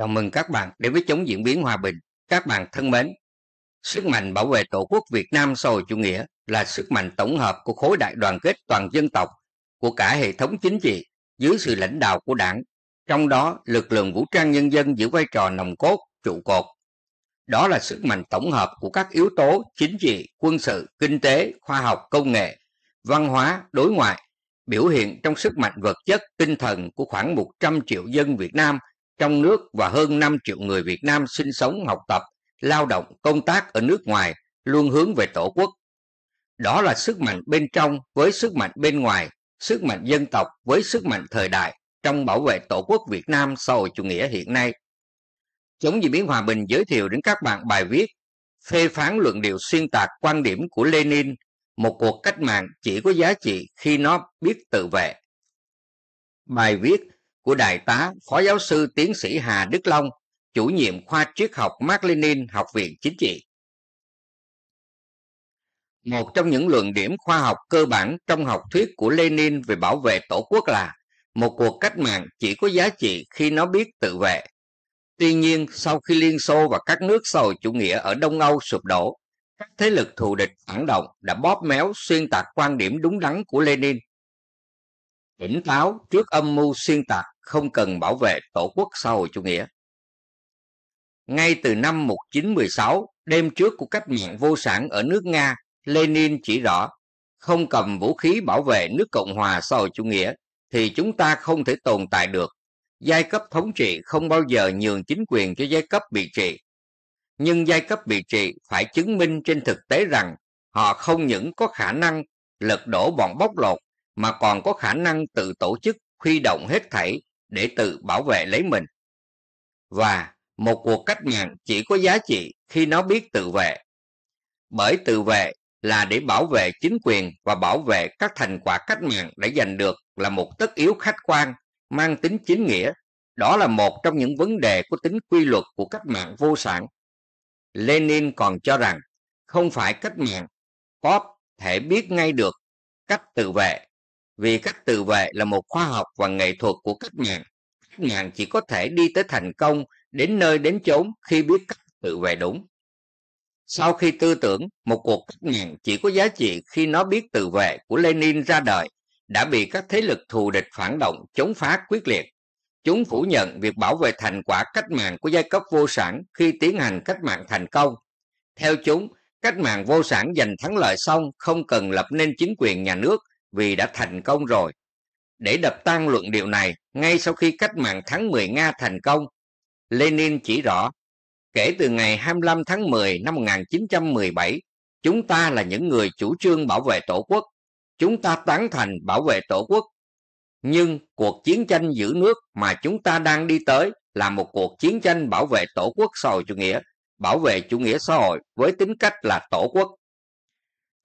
Chào mừng các bạn đến với chống diễn biến hòa bình. Các bạn thân mến, sức mạnh bảo vệ Tổ quốc Việt Nam xã hội chủ nghĩa là sức mạnh tổng hợp của khối đại đoàn kết toàn dân tộc, của cả hệ thống chính trị dưới sự lãnh đạo của đảng. Trong đó, lực lượng vũ trang nhân dân giữ vai trò nòng cốt, trụ cột. Đó là sức mạnh tổng hợp của các yếu tố chính trị, quân sự, kinh tế, khoa học, công nghệ, văn hóa, đối ngoại, biểu hiện trong sức mạnh vật chất, tinh thần của khoảng 100 triệu dân Việt Nam – trong nước và hơn 5 triệu người Việt Nam sinh sống, học tập, lao động, công tác ở nước ngoài luôn hướng về Tổ quốc. Đó là sức mạnh bên trong với sức mạnh bên ngoài, sức mạnh dân tộc với sức mạnh thời đại trong bảo vệ Tổ quốc Việt Nam sau chủ nghĩa hiện nay. Chống diễn biến hòa bình giới thiệu đến các bạn bài viết phê phán luận điệu xuyên tạc quan điểm của Lenin một cuộc cách mạng chỉ có giá trị khi nó biết tự vệ. Bài viết của Đại tá Phó Giáo sư Tiến sĩ Hà Đức Long, chủ nhiệm khoa triết học Mark Lenin Học viện Chính trị. Một trong những luận điểm khoa học cơ bản trong học thuyết của Lenin về bảo vệ tổ quốc là một cuộc cách mạng chỉ có giá trị khi nó biết tự vệ. Tuy nhiên, sau khi Liên Xô và các nước xã hội chủ nghĩa ở Đông Âu sụp đổ, các thế lực thù địch phản động đã bóp méo xuyên tạc quan điểm đúng đắn của Lenin tỉnh táo trước âm mưu xuyên tạc không cần bảo vệ tổ quốc xã hội chủ nghĩa. Ngay từ năm 1916, đêm trước của cách mạng vô sản ở nước Nga, Lenin chỉ rõ, không cầm vũ khí bảo vệ nước Cộng hòa xã hội chủ nghĩa thì chúng ta không thể tồn tại được. Giai cấp thống trị không bao giờ nhường chính quyền cho giai cấp bị trị. Nhưng giai cấp bị trị phải chứng minh trên thực tế rằng họ không những có khả năng lật đổ bọn bóc lột mà còn có khả năng tự tổ chức huy động hết thảy để tự bảo vệ lấy mình. Và một cuộc cách mạng chỉ có giá trị khi nó biết tự vệ. Bởi tự vệ là để bảo vệ chính quyền và bảo vệ các thành quả cách mạng đã giành được là một tất yếu khách quan, mang tính chính nghĩa. Đó là một trong những vấn đề của tính quy luật của cách mạng vô sản. Lenin còn cho rằng không phải cách mạng có thể biết ngay được cách tự vệ vì cách tự vệ là một khoa học và nghệ thuật của cách mạng. Cách mạng chỉ có thể đi tới thành công, đến nơi đến chốn khi biết cách tự vệ đúng. Sau khi tư tưởng, một cuộc cách mạng chỉ có giá trị khi nó biết tự vệ của Lenin ra đời, đã bị các thế lực thù địch phản động chống phá quyết liệt. Chúng phủ nhận việc bảo vệ thành quả cách mạng của giai cấp vô sản khi tiến hành cách mạng thành công. Theo chúng, cách mạng vô sản giành thắng lợi xong không cần lập nên chính quyền nhà nước – vì đã thành công rồi. Để đập tan luận điệu này, ngay sau khi cách mạng tháng 10 Nga thành công, Lenin chỉ rõ, kể từ ngày 25 tháng 10 năm 1917, chúng ta là những người chủ trương bảo vệ Tổ quốc. Chúng ta tán thành bảo vệ Tổ quốc. Nhưng cuộc chiến tranh giữ nước mà chúng ta đang đi tới là một cuộc chiến tranh bảo vệ Tổ quốc xã chủ nghĩa, bảo vệ chủ nghĩa xã hội với tính cách là Tổ quốc.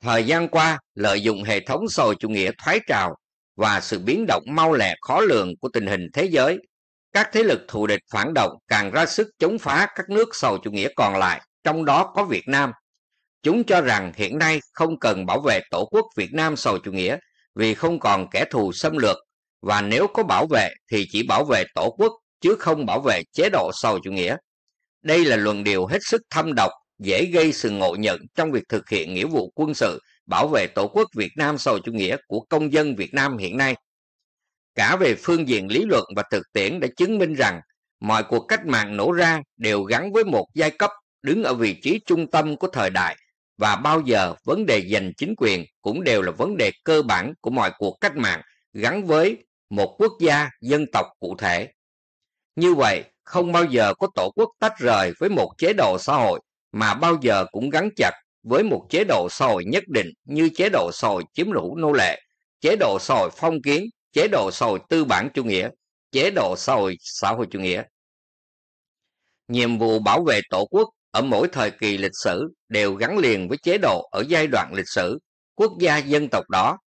Thời gian qua, lợi dụng hệ thống xã chủ nghĩa thoái trào và sự biến động mau lẹ khó lường của tình hình thế giới, các thế lực thù địch phản động càng ra sức chống phá các nước sầu chủ nghĩa còn lại, trong đó có Việt Nam. Chúng cho rằng hiện nay không cần bảo vệ tổ quốc Việt Nam sầu chủ nghĩa vì không còn kẻ thù xâm lược và nếu có bảo vệ thì chỉ bảo vệ tổ quốc chứ không bảo vệ chế độ sầu chủ nghĩa. Đây là luận điều hết sức thâm độc dễ gây sự ngộ nhận trong việc thực hiện nghĩa vụ quân sự bảo vệ Tổ quốc Việt Nam sầu chủ nghĩa của công dân Việt Nam hiện nay. Cả về phương diện lý luận và thực tiễn đã chứng minh rằng mọi cuộc cách mạng nổ ra đều gắn với một giai cấp đứng ở vị trí trung tâm của thời đại và bao giờ vấn đề giành chính quyền cũng đều là vấn đề cơ bản của mọi cuộc cách mạng gắn với một quốc gia dân tộc cụ thể. Như vậy, không bao giờ có tổ quốc tách rời với một chế độ xã hội mà bao giờ cũng gắn chặt với một chế độ sòi nhất định như chế độ sòi chiếm hữu nô lệ, chế độ sòi phong kiến, chế độ sòi tư bản chủ nghĩa, chế độ xã hội xã hội chủ nghĩa. Nhiệm vụ bảo vệ tổ quốc ở mỗi thời kỳ lịch sử đều gắn liền với chế độ ở giai đoạn lịch sử quốc gia dân tộc đó.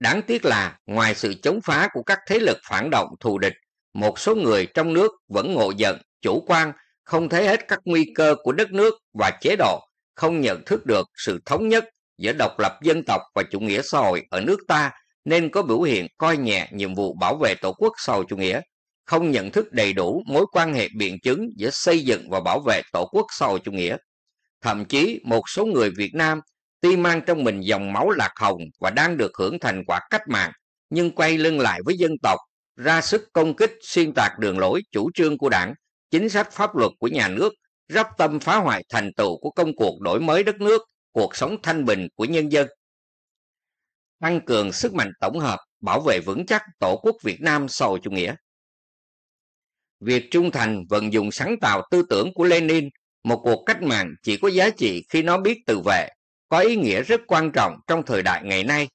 Đáng tiếc là ngoài sự chống phá của các thế lực phản động thù địch, một số người trong nước vẫn ngộ giận, chủ quan không thấy hết các nguy cơ của đất nước và chế độ, không nhận thức được sự thống nhất giữa độc lập dân tộc và chủ nghĩa xã hội ở nước ta nên có biểu hiện coi nhẹ nhiệm vụ bảo vệ tổ quốc sau chủ nghĩa, không nhận thức đầy đủ mối quan hệ biện chứng giữa xây dựng và bảo vệ tổ quốc sau chủ nghĩa. Thậm chí một số người Việt Nam tuy mang trong mình dòng máu lạc hồng và đang được hưởng thành quả cách mạng, nhưng quay lưng lại với dân tộc, ra sức công kích xuyên tạc đường lối chủ trương của đảng, chính sách pháp luật của nhà nước dốc tâm phá hoại thành tựu của công cuộc đổi mới đất nước cuộc sống thanh bình của nhân dân tăng cường sức mạnh tổng hợp bảo vệ vững chắc tổ quốc việt nam xã hội chủ nghĩa việc trung thành vận dụng sáng tạo tư tưởng của lenin một cuộc cách mạng chỉ có giá trị khi nó biết tự vệ có ý nghĩa rất quan trọng trong thời đại ngày nay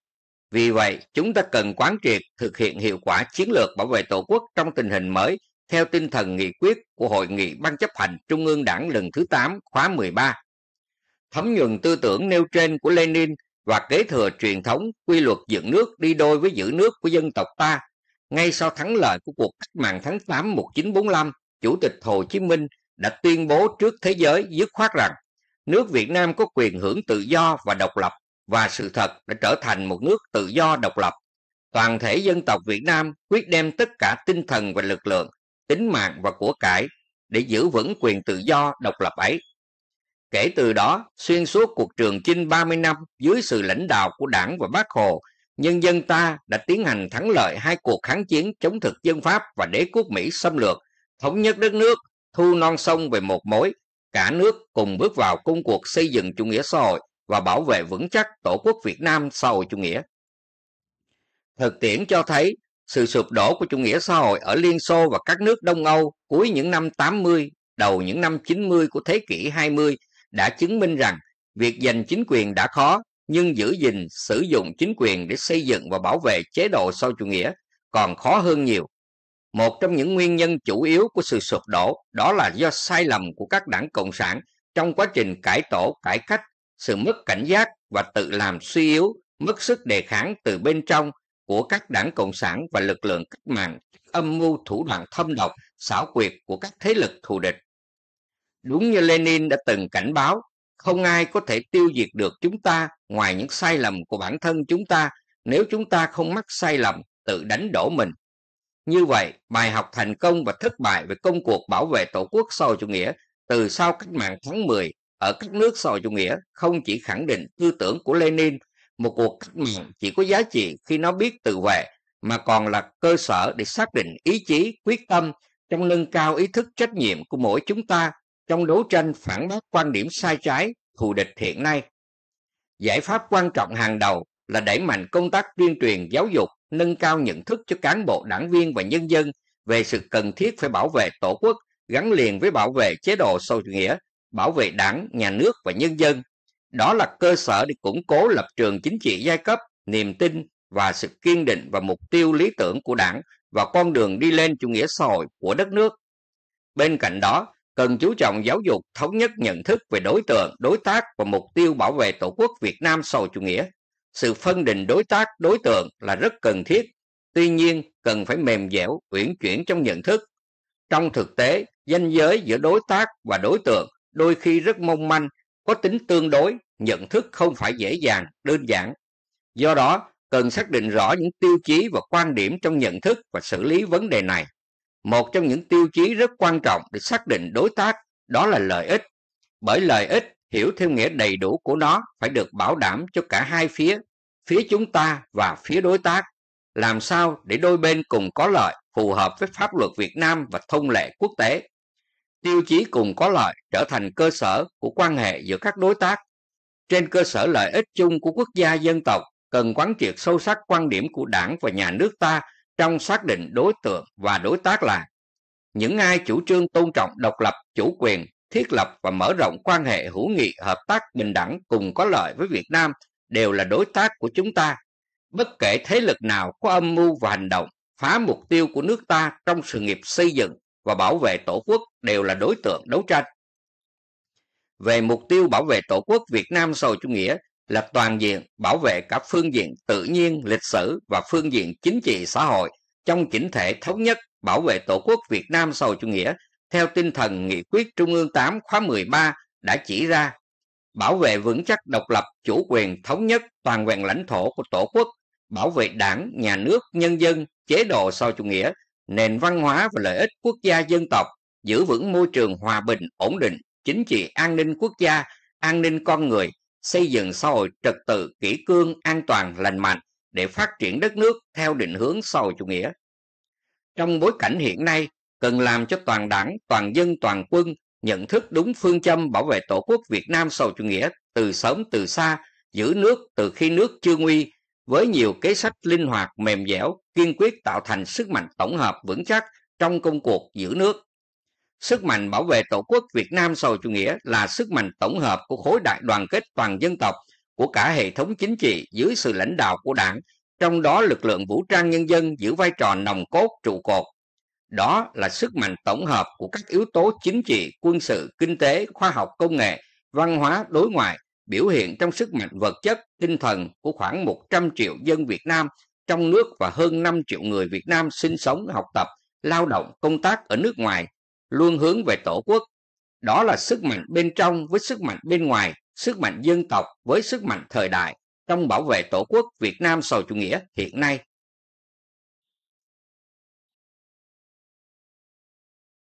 vì vậy chúng ta cần quán triệt thực hiện hiệu quả chiến lược bảo vệ tổ quốc trong tình hình mới theo tinh thần nghị quyết của Hội nghị Ban chấp hành Trung ương Đảng lần thứ 8 khóa 13. Thấm nhuần tư tưởng nêu trên của Lenin và kế thừa truyền thống quy luật dựng nước đi đôi với giữ nước của dân tộc ta. Ngay sau thắng lợi của cuộc cách mạng tháng 8 1945, Chủ tịch Hồ Chí Minh đã tuyên bố trước thế giới dứt khoát rằng nước Việt Nam có quyền hưởng tự do và độc lập và sự thật đã trở thành một nước tự do độc lập. Toàn thể dân tộc Việt Nam quyết đem tất cả tinh thần và lực lượng tính mạng và của cải để giữ vững quyền tự do độc lập ấy. Kể từ đó, xuyên suốt cuộc trường chinh 30 năm dưới sự lãnh đạo của đảng và bác Hồ, nhân dân ta đã tiến hành thắng lợi hai cuộc kháng chiến chống thực dân Pháp và đế quốc Mỹ xâm lược, thống nhất đất nước, thu non sông về một mối, cả nước cùng bước vào công cuộc xây dựng chủ nghĩa xã hội và bảo vệ vững chắc tổ quốc Việt Nam sau chủ nghĩa. Thực tiễn cho thấy sự sụp đổ của chủ nghĩa xã hội ở Liên Xô và các nước Đông Âu cuối những năm 80, đầu những năm 90 của thế kỷ 20 đã chứng minh rằng việc giành chính quyền đã khó nhưng giữ gìn sử dụng chính quyền để xây dựng và bảo vệ chế độ sau chủ nghĩa còn khó hơn nhiều một trong những nguyên nhân chủ yếu của sự sụp đổ đó là do sai lầm của các đảng cộng sản trong quá trình cải tổ cải cách sự mất cảnh giác và tự làm suy yếu mất sức đề kháng từ bên trong của các đảng Cộng sản và lực lượng cách mạng, âm mưu thủ đoạn thâm độc, xảo quyệt của các thế lực thù địch. Đúng như Lenin đã từng cảnh báo, không ai có thể tiêu diệt được chúng ta ngoài những sai lầm của bản thân chúng ta nếu chúng ta không mắc sai lầm tự đánh đổ mình. Như vậy, bài học thành công và thất bại về công cuộc bảo vệ tổ quốc sau chủ nghĩa từ sau cách mạng tháng 10 ở các nước sau chủ nghĩa không chỉ khẳng định tư tưởng của Lenin một cuộc cách mạng chỉ có giá trị khi nó biết tự vệ mà còn là cơ sở để xác định ý chí quyết tâm trong nâng cao ý thức trách nhiệm của mỗi chúng ta trong đấu tranh phản bác quan điểm sai trái thù địch hiện nay giải pháp quan trọng hàng đầu là đẩy mạnh công tác tuyên truyền giáo dục nâng cao nhận thức cho cán bộ đảng viên và nhân dân về sự cần thiết phải bảo vệ tổ quốc gắn liền với bảo vệ chế độ sâu nghĩa bảo vệ đảng nhà nước và nhân dân đó là cơ sở để củng cố lập trường chính trị giai cấp, niềm tin và sự kiên định và mục tiêu lý tưởng của đảng và con đường đi lên chủ nghĩa xã hội của đất nước. Bên cạnh đó, cần chú trọng giáo dục thống nhất nhận thức về đối tượng, đối tác và mục tiêu bảo vệ Tổ quốc Việt Nam xã chủ nghĩa. Sự phân định đối tác, đối tượng là rất cần thiết, tuy nhiên cần phải mềm dẻo, uyển chuyển trong nhận thức. Trong thực tế, danh giới giữa đối tác và đối tượng đôi khi rất mong manh có tính tương đối nhận thức không phải dễ dàng đơn giản do đó cần xác định rõ những tiêu chí và quan điểm trong nhận thức và xử lý vấn đề này một trong những tiêu chí rất quan trọng để xác định đối tác đó là lợi ích bởi lợi ích hiểu theo nghĩa đầy đủ của nó phải được bảo đảm cho cả hai phía phía chúng ta và phía đối tác làm sao để đôi bên cùng có lợi phù hợp với pháp luật việt nam và thông lệ quốc tế tiêu chí cùng có lợi trở thành cơ sở của quan hệ giữa các đối tác trên cơ sở lợi ích chung của quốc gia dân tộc cần quán triệt sâu sắc quan điểm của đảng và nhà nước ta trong xác định đối tượng và đối tác là những ai chủ trương tôn trọng độc lập chủ quyền thiết lập và mở rộng quan hệ hữu nghị hợp tác bình đẳng cùng có lợi với việt nam đều là đối tác của chúng ta bất kể thế lực nào có âm mưu và hành động phá mục tiêu của nước ta trong sự nghiệp xây dựng và bảo vệ tổ quốc đều là đối tượng đấu tranh. Về mục tiêu bảo vệ tổ quốc Việt Nam sầu chủ nghĩa là toàn diện bảo vệ cả phương diện tự nhiên, lịch sử và phương diện chính trị xã hội trong chỉnh thể thống nhất bảo vệ tổ quốc Việt Nam sầu chủ nghĩa theo tinh thần nghị quyết Trung ương 8 khóa 13 đã chỉ ra bảo vệ vững chắc độc lập, chủ quyền, thống nhất, toàn vẹn lãnh thổ của Tổ quốc, bảo vệ đảng, nhà nước, nhân dân, chế độ sau chủ nghĩa nền văn hóa và lợi ích quốc gia dân tộc, giữ vững môi trường hòa bình, ổn định, chính trị an ninh quốc gia, an ninh con người, xây dựng xã hội trật tự, kỷ cương, an toàn, lành mạnh để phát triển đất nước theo định hướng xã hội chủ nghĩa. Trong bối cảnh hiện nay, cần làm cho toàn đảng, toàn dân, toàn quân nhận thức đúng phương châm bảo vệ Tổ quốc Việt Nam xã hội chủ nghĩa từ sớm từ xa, giữ nước từ khi nước chưa nguy, với nhiều kế sách linh hoạt mềm dẻo, kiên quyết tạo thành sức mạnh tổng hợp vững chắc trong công cuộc giữ nước. Sức mạnh bảo vệ Tổ quốc Việt Nam sau chủ nghĩa là sức mạnh tổng hợp của khối đại đoàn kết toàn dân tộc, của cả hệ thống chính trị dưới sự lãnh đạo của đảng, trong đó lực lượng vũ trang nhân dân giữ vai trò nòng cốt trụ cột. Đó là sức mạnh tổng hợp của các yếu tố chính trị, quân sự, kinh tế, khoa học công nghệ, văn hóa, đối ngoại, biểu hiện trong sức mạnh vật chất, tinh thần của khoảng 100 triệu dân Việt Nam trong nước và hơn 5 triệu người Việt Nam sinh sống, học tập, lao động, công tác ở nước ngoài, luôn hướng về Tổ quốc. Đó là sức mạnh bên trong với sức mạnh bên ngoài, sức mạnh dân tộc với sức mạnh thời đại trong bảo vệ Tổ quốc Việt Nam sầu chủ nghĩa hiện nay.